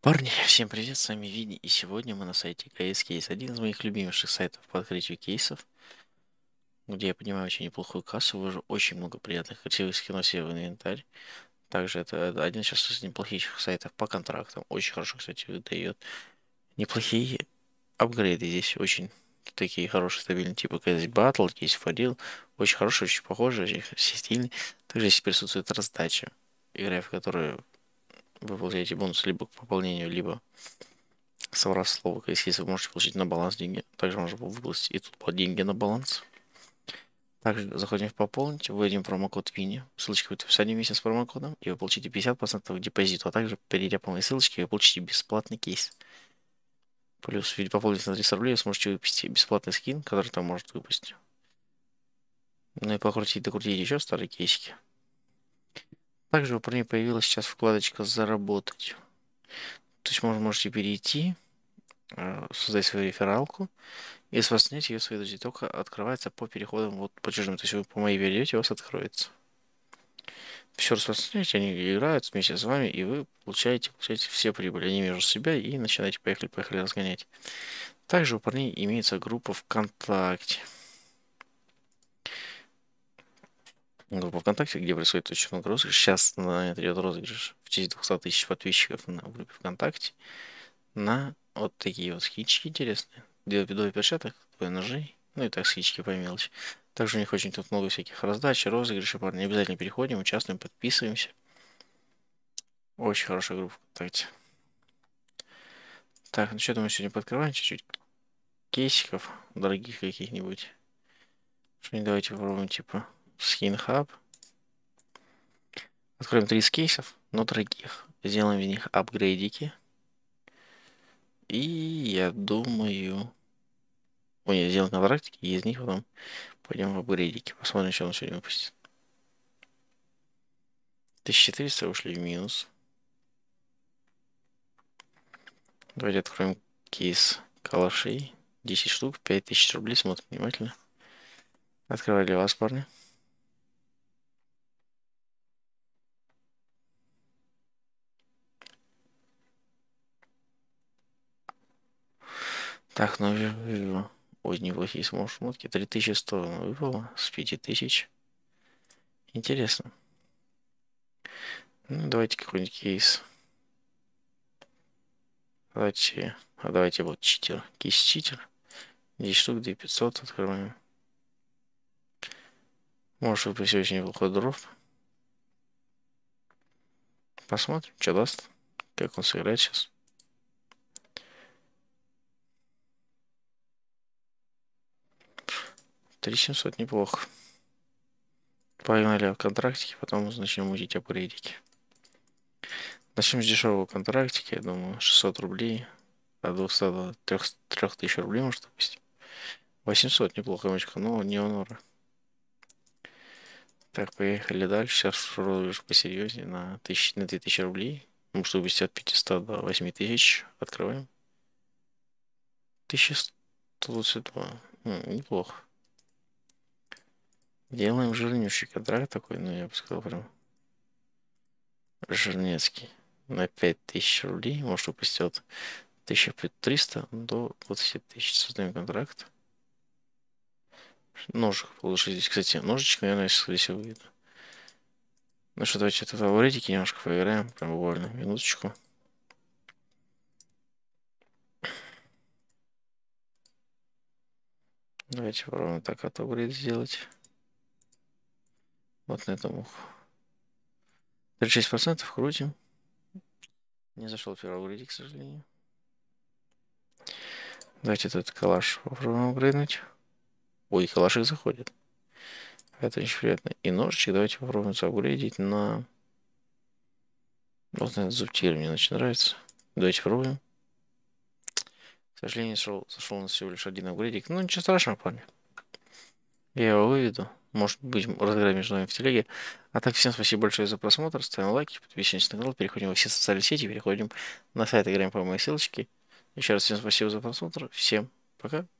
Парни, всем привет, с вами Вини, и сегодня мы на сайте КС Кейс, один из моих любимейших сайтов по открытию кейсов, где я понимаю очень неплохую кассу, уже очень много приятных красивых скинов себе в инвентарь. Также это один сейчас из неплохих сайтов по контрактам, очень хорошо, кстати, выдает неплохие апгрейды здесь, очень такие хорошие, стабильные, типа CS Батл Case for очень хорошие, очень похожие, очень стильные. Также здесь присутствует раздача, играя в которую вы получаете бонус либо к пополнению, либо с воровства, если вы можете получить на баланс деньги. Также можно выплатить и тут по деньги на баланс. Также заходим в «Пополнить», вводим промокод ВИНИ, ссылочка будет в описании вместе с промокодом, и вы получите 50% к депозиту, а также, перейдя по моей ссылочке, вы получите бесплатный кейс. Плюс, ведь пополнить на 300 рублей, вы сможете выпустить бесплатный скин, который там может выпустить. Ну и покрутить, докрутить еще старые кейсики. Также у парней появилась сейчас вкладочка «Заработать». То есть можно можете перейти, э, создать свою рефералку, и если вас снять, ее свои друзья только открывается по переходам вот по чужим. То есть вы по моей перейдете, у вас откроется. Все раз они играют вместе с вами, и вы получаете, получаете все прибыли. Они между себя и начинаете поехали-поехали разгонять. Также у парней имеется группа ВКонтакте. группа ну, типа, ВКонтакте, где происходит очень много розыгрышей. Сейчас на это идет розыгрыш в честь 200 тысяч подписчиков на группе ВКонтакте на вот такие вот скидчики интересные. Две бедовые перчаток, двое ножей, ну и так скидчики по мелочи. Также у них очень тут много всяких раздач, розыгрышей, парни. Обязательно переходим, участвуем, подписываемся. Очень хорошая группа ВКонтакте. Так, ну что-то мы сегодня подкрываем чуть-чуть кейсиков дорогих каких-нибудь. Что-нибудь давайте попробуем, типа, skin-hub. Откроем 30 кейсов, но дорогих. Сделаем в них апгрейдики. И я думаю... Ой, нет, сделать на практике, и из них потом пойдем в апгрейдики. Посмотрим, что он сегодня выпустит. 1400 ушли в минус. Давайте откроем кейс калашей. 10 штук, 5000 рублей, смотрим внимательно. Открывали вас, парни. Так, ну вижу. Ой, неплохие шмотки. 3100 выпало с 5000. Интересно. Ну, давайте какой-нибудь кейс. Давайте, а давайте вот читер. Кейс читер. 10 штук, 2 500 открываем. Может выпасть очень неплохой дров. Посмотрим, что даст. Как он сыграет сейчас. 3700 неплохо. Погнали в контрактике, потом начнем мутить апгрейдики. Начнем с дешевого контрактики, я думаю, 600 рублей. От 200 до 3000 рублей может допустить. 800, неплохо, мочка, но не онора. Так, поехали дальше. Сейчас уже посерьезнее на, тысяч, на 2000 рублей. Может выпустить от 500 до 8000. Открываем. 1122. М, неплохо. Делаем жирнющика. Драк такой, ну я бы сказал прям. Жирнецкий. На 5000 рублей. Может упустет 1300 до 20 тысяч. Создаем контракт. Ножик положить здесь, кстати. Ножичек, наверное, скорее всего, видно. Ну что, давайте это фаворитики немножко поиграем. Прям буквально минуточку. Давайте попробуем так отобрит а сделать. Вот на этом. мог. 36% крутим. Не зашел первый апгрейдить, к сожалению. Давайте этот калаш попробуем апгрейднуть. Ой, калашик заходит. Это очень приятно. И ножичек давайте попробуем заапгрейдить на... Вот этот зуб теперь мне очень нравится. Давайте пробуем. К сожалению, сошел, сошел у нас всего лишь один апгрейдик. Ну, ничего страшного, парни. Я его выведу может быть, разыграем между нами в телеге. А так, всем спасибо большое за просмотр. Ставим лайки, подписываемся на канал, переходим во все социальные сети, переходим на сайт, играем по моей ссылочке. Еще раз всем спасибо за просмотр. Всем пока.